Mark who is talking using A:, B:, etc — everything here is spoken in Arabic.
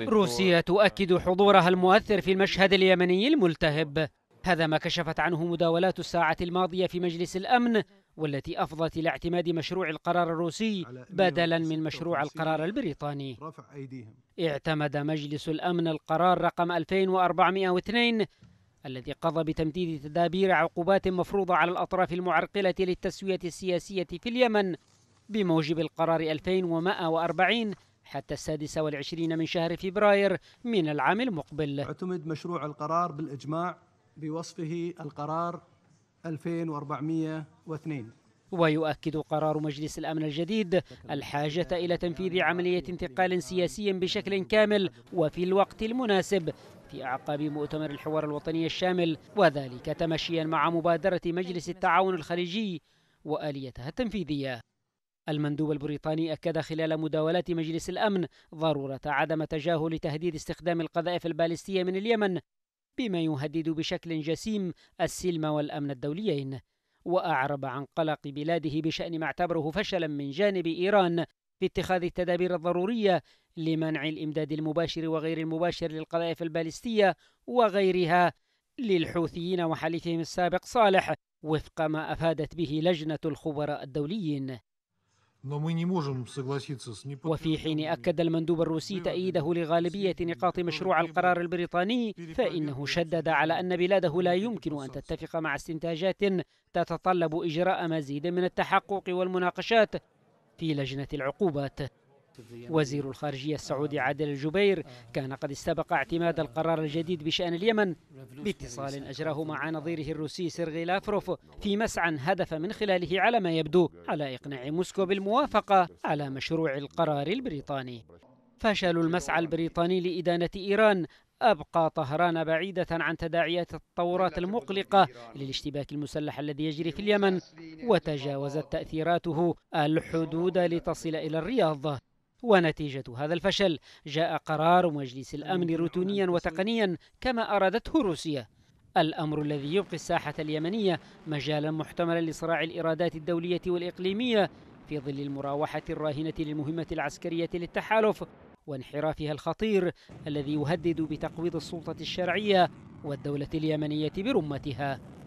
A: روسيا تؤكد حضورها المؤثر في المشهد اليمني الملتهب هذا ما كشفت عنه مداولات الساعة الماضية في مجلس الأمن والتي أفضت إلى اعتماد مشروع القرار الروسي بدلا من مشروع القرار البريطاني اعتمد مجلس الأمن القرار رقم 2402 الذي قضى بتمديد تدابير عقوبات مفروضة على الأطراف المعرقلة للتسوية السياسية في اليمن بموجب القرار 2140 حتى السادسة والعشرين من شهر فبراير من العام المقبل اعتمد مشروع القرار بالإجماع بوصفه القرار 2402 ويؤكد قرار مجلس الأمن الجديد الحاجة إلى تنفيذ عملية انتقال سياسي بشكل كامل وفي الوقت المناسب في أعقاب مؤتمر الحوار الوطني الشامل وذلك تمشيا مع مبادرة مجلس التعاون الخليجي وآليتها التنفيذية المندوب البريطاني أكد خلال مداولات مجلس الأمن ضرورة عدم تجاهل تهديد استخدام القذائف البالستية من اليمن بما يهدد بشكل جسيم السلم والأمن الدوليين وأعرب عن قلق بلاده بشأن ما اعتبره فشلا من جانب إيران في اتخاذ التدابير الضرورية لمنع الإمداد المباشر وغير المباشر للقذائف البالستية وغيرها للحوثيين وحليفهم السابق صالح وفق ما أفادت به لجنة الخبراء الدوليين وفي حين أكد المندوب الروسي تأييده لغالبية نقاط مشروع القرار البريطاني فإنه شدد على أن بلاده لا يمكن أن تتفق مع استنتاجات تتطلب إجراء مزيد من التحقق والمناقشات في لجنة العقوبات وزير الخارجية السعودي آه. عادل الجبير آه. كان قد استبق اعتماد القرار الجديد بشأن اليمن باتصال أجراه مع نظيره الروسي سيرغي لافروف في مسعى هدف من خلاله على ما يبدو على إقناع موسكو بالموافقة على مشروع القرار البريطاني فشل المسعى البريطاني لإدانة إيران أبقى طهران بعيدة عن تداعيات التطورات المقلقة للاشتباك المسلح الذي يجري في اليمن وتجاوزت تأثيراته الحدود لتصل إلى الرياض ونتيجة هذا الفشل جاء قرار مجلس الأمن روتينيا وتقنيا كما أرادته روسيا الأمر الذي يبقي الساحة اليمنية مجالا محتملا لصراع الإرادات الدولية والإقليمية في ظل المراوحة الراهنة للمهمة العسكرية للتحالف وانحرافها الخطير الذي يهدد بتقويض السلطة الشرعية والدولة اليمنية برمتها